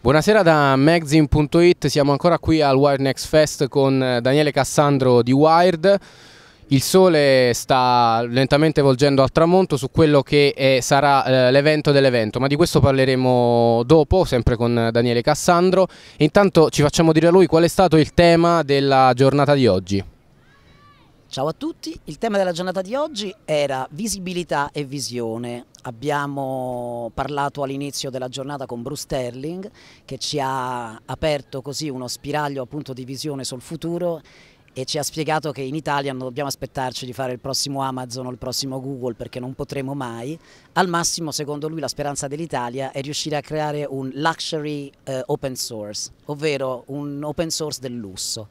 Buonasera da magazine.it, siamo ancora qui al Wired Next Fest con eh, Daniele Cassandro di Wired. Il sole sta lentamente volgendo al tramonto su quello che è, eh, sarà eh, l'evento dell'evento, ma di questo parleremo dopo, sempre con Daniele Cassandro. Intanto ci facciamo dire a lui qual è stato il tema della giornata di oggi. Ciao a tutti, il tema della giornata di oggi era visibilità e visione. Abbiamo parlato all'inizio della giornata con Bruce Sterling che ci ha aperto così uno spiraglio appunto di visione sul futuro e ci ha spiegato che in Italia non dobbiamo aspettarci di fare il prossimo Amazon o il prossimo Google perché non potremo mai. Al massimo, secondo lui, la speranza dell'Italia è riuscire a creare un luxury eh, open source, ovvero un open source del lusso.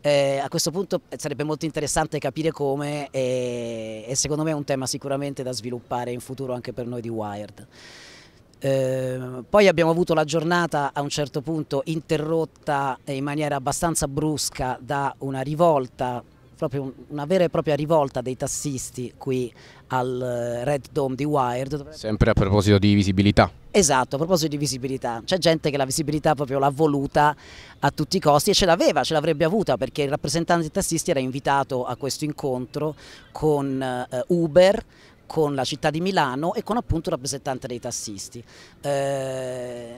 Eh, a questo punto eh, sarebbe molto interessante capire come e, eh, e secondo me è un tema sicuramente da sviluppare in futuro anche per noi di Wired. Ehm, poi abbiamo avuto la giornata a un certo punto interrotta in maniera abbastanza brusca da una rivolta proprio una vera e propria rivolta dei tassisti qui al eh, Red Dome di Wired. Sempre a proposito di visibilità. Esatto, a proposito di visibilità. C'è gente che la visibilità proprio l'ha voluta a tutti i costi e ce l'aveva, ce l'avrebbe avuta perché il rappresentante dei tassisti era invitato a questo incontro con eh, Uber, con la città di Milano e con appunto il rappresentante dei tassisti. Eh,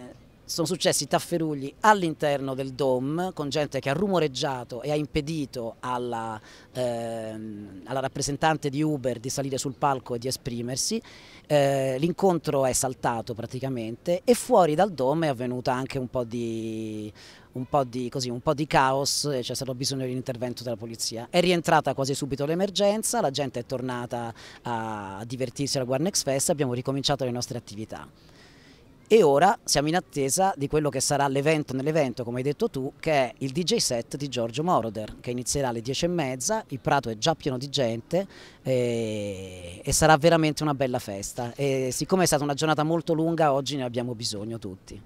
sono successi tafferugli all'interno del DOM con gente che ha rumoreggiato e ha impedito alla, ehm, alla rappresentante di Uber di salire sul palco e di esprimersi. Eh, l'incontro è saltato praticamente e fuori dal DOM è avvenuta anche un po' di, un po di, così, un po di caos c'è cioè stato bisogno di un intervento della polizia. È rientrata quasi subito l'emergenza, la gente è tornata a divertirsi alla Guarnex Fest e abbiamo ricominciato le nostre attività e ora siamo in attesa di quello che sarà l'evento nell'evento, come hai detto tu, che è il DJ set di Giorgio Moroder, che inizierà alle 10.30, il prato è già pieno di gente e, e sarà veramente una bella festa. E siccome è stata una giornata molto lunga, oggi ne abbiamo bisogno tutti.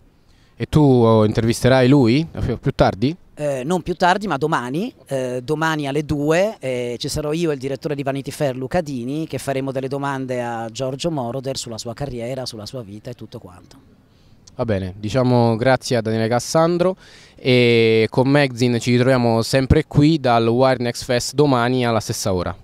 E tu oh, intervisterai lui eh, più tardi? Eh, non più tardi, ma domani, eh, domani alle 2 eh, ci sarò io e il direttore di Vanity Fair Luca Dini che faremo delle domande a Giorgio Moroder sulla sua carriera, sulla sua vita e tutto quanto. Va bene, diciamo grazie a Daniele Cassandro e con Magzin ci ritroviamo sempre qui dal Wire Next Fest domani alla stessa ora.